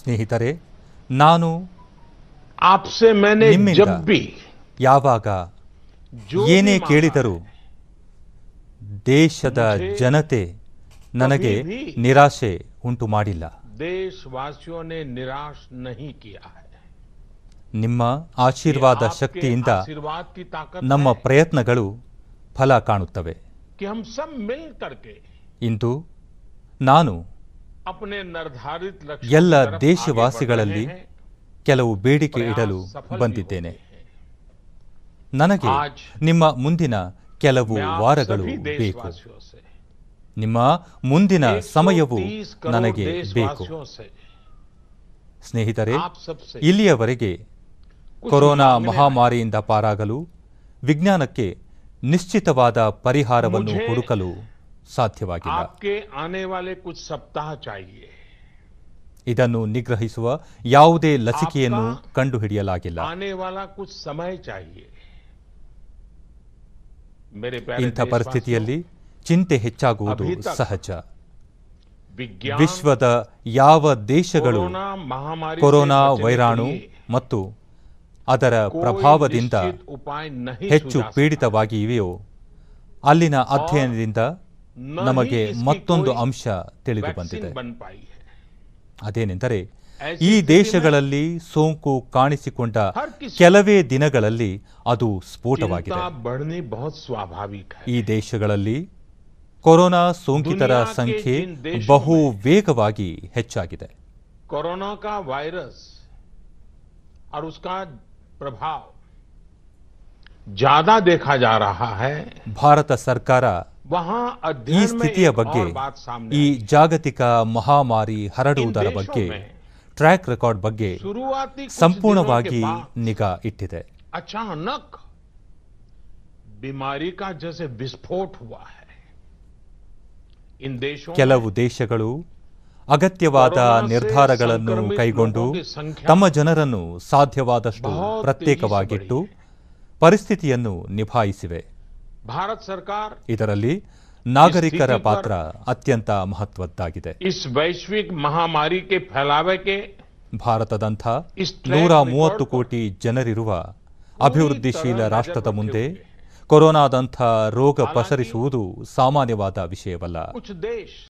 ಸ್ನೇಹಿತರೆ ನಾನು ಯಾವಾಗ ಏನೇ ಕೇಳಿದರೂ ದೇಶದ ಜನತೆ ನನಗೆ ನಿರಾಶೆ ಉಂಟು ಮಾಡಿಲ್ಲ ನಿರಾಶ್ ನಿಮ್ಮ ಆಶೀರ್ವಾದ ಶಕ್ತಿಯಿಂದ ನಮ್ಮ ಪ್ರಯತ್ನಗಳು ಫಲ ಕಾಣುತ್ತವೆ ಇಂದು ನಾನು ಎಲ್ಲ ದೇಶವಾಸಿಗಳಲ್ಲಿ ಕೆಲವು ಬೇಡಿಕೆ ಇಡಲು ಬಂದಿದ್ದೇನೆ ನನಗೆ ನಿಮ್ಮ ಮುಂದಿನ ಕೆಲವು ವಾರಗಳು ಬೇಕು ನಿಮ್ಮ ಮುಂದಿನ ಸಮಯವು ನನಗೆ ಬೇಕು ಸ್ನೇಹಿತರೆ ಇಲ್ಲಿಯವರೆಗೆ ಕೊರೋನಾ ಮಹಾಮಾರಿಯಿಂದ ಪಾರಾಗಲು ವಿಜ್ಞಾನಕ್ಕೆ ನಿಶ್ಚಿತವಾದ ಪರಿಹಾರವನ್ನು ಹುಡುಕಲು ಸಾಧ್ಯವಾಗಿಲ್ಲ ಇದನ್ನು ನಿಗ್ರಹಿಸುವ ಯಾವುದೇ ಲಸಿಕೆಯನ್ನು ಕಂಡುಹಿಡಿಯಲಾಗಿಲ್ಲ ಇಂಥ ಪರಿಸ್ಥಿತಿಯಲ್ಲಿ ಚಿಂತೆ ಹೆಚ್ಚಾಗುವುದು ಸಹಜ ವಿಶ್ವದ ಯಾವ ದೇಶಗಳು ಕೊರೋನಾ ವೈರಾಣು ಮತ್ತು ಅದರ ಪ್ರಭಾವದಿಂದ ಹೆಚ್ಚು ಪೀಡಿತವಾಗಿವೆಯೋ ಅಲ್ಲಿನ ಅಧ್ಯಯನದಿಂದ ನಮಗೆ ಮತ್ತೊಂದು ಅಂಶ ತಿಳಿದು ಬಂದಿದೆ ಅದೇನೆಂದರೆ ಈ ದೇಶಗಳಲ್ಲಿ ಸೋಂಕು ಕಾಣಿಸಿಕೊಂಡ ಕೆಲವೇ ದಿನಗಳಲ್ಲಿ ಅದು ಸ್ಫೋಟವಾಗಿದೆ ಈ ದೇಶಗಳಲ್ಲಿ ಕೊರೋನಾ ಸೋಂಕಿತರ ಸಂಖ್ಯೆ ಬಹು ವೇಗವಾಗಿ ಹೆಚ್ಚಾಗಿದೆ ಕೊರೋನಾ ವೈರಸ್ ಪ್ರಭಾವ ಭಾರತ ಸರ್ಕಾರ ಈ ಸ್ಥಿತಿಯ ಬಗ್ಗೆ ಈ ಜಾಗತಿಕ ಮಹಾಮಾರಿ ಹರಡುವುದರ ಬಗ್ಗೆ ಟ್ರ್ಯಾಕ್ ರೆಕಾರ್ಡ್ ಬಗ್ಗೆ ಸಂಪೂರ್ಣವಾಗಿ ನಿಗಾ ಇಟ್ಟಿದೆ ಅಚಾನಕ್ ಬಿಮಾರಿ ವಿಸ್ಫೋಟ ಕೆಲವು ದೇಶಗಳು ಅಗತ್ಯವಾದ ನಿರ್ಧಾರಗಳನ್ನು ಕೈಗೊಂಡು ತಮ್ಮ ಜನರನ್ನು ಸಾಧ್ಯವಾದಷ್ಟು ಪ್ರತ್ಯೇಕವಾಗಿಟ್ಟು ಪರಿಸ್ಥಿತಿಯನ್ನು ನಿಭಾಯಿಸಿವೆ ಭಾರತ ಸರ್ಕಾರ ಇದರಲ್ಲಿ ನಾಗರಿಕರ ಪಾತ್ರ ಅತ್ಯಂತ ಮಹತ್ವದ್ದಾಗಿದೆ ವೈಶ್ವಿಕ ಮಹಾಮಾರಿ ಫೈಲಾವಕ್ಕೆ ಭಾರತದಂಥ ನೂರ ಮೂವತ್ತು ಕೋಟಿ ಜನರಿರುವ ಅಭಿವೃದ್ಧಿಶೀಲ ರಾಷ್ಟ್ರದ ಮುಂದೆ ಕೊರೋನಾದಂಥ ರೋಗ ಪಸರಿಸುವುದು ಸಾಮಾನ್ಯವಾದ ವಿಷಯವಲ್ಲ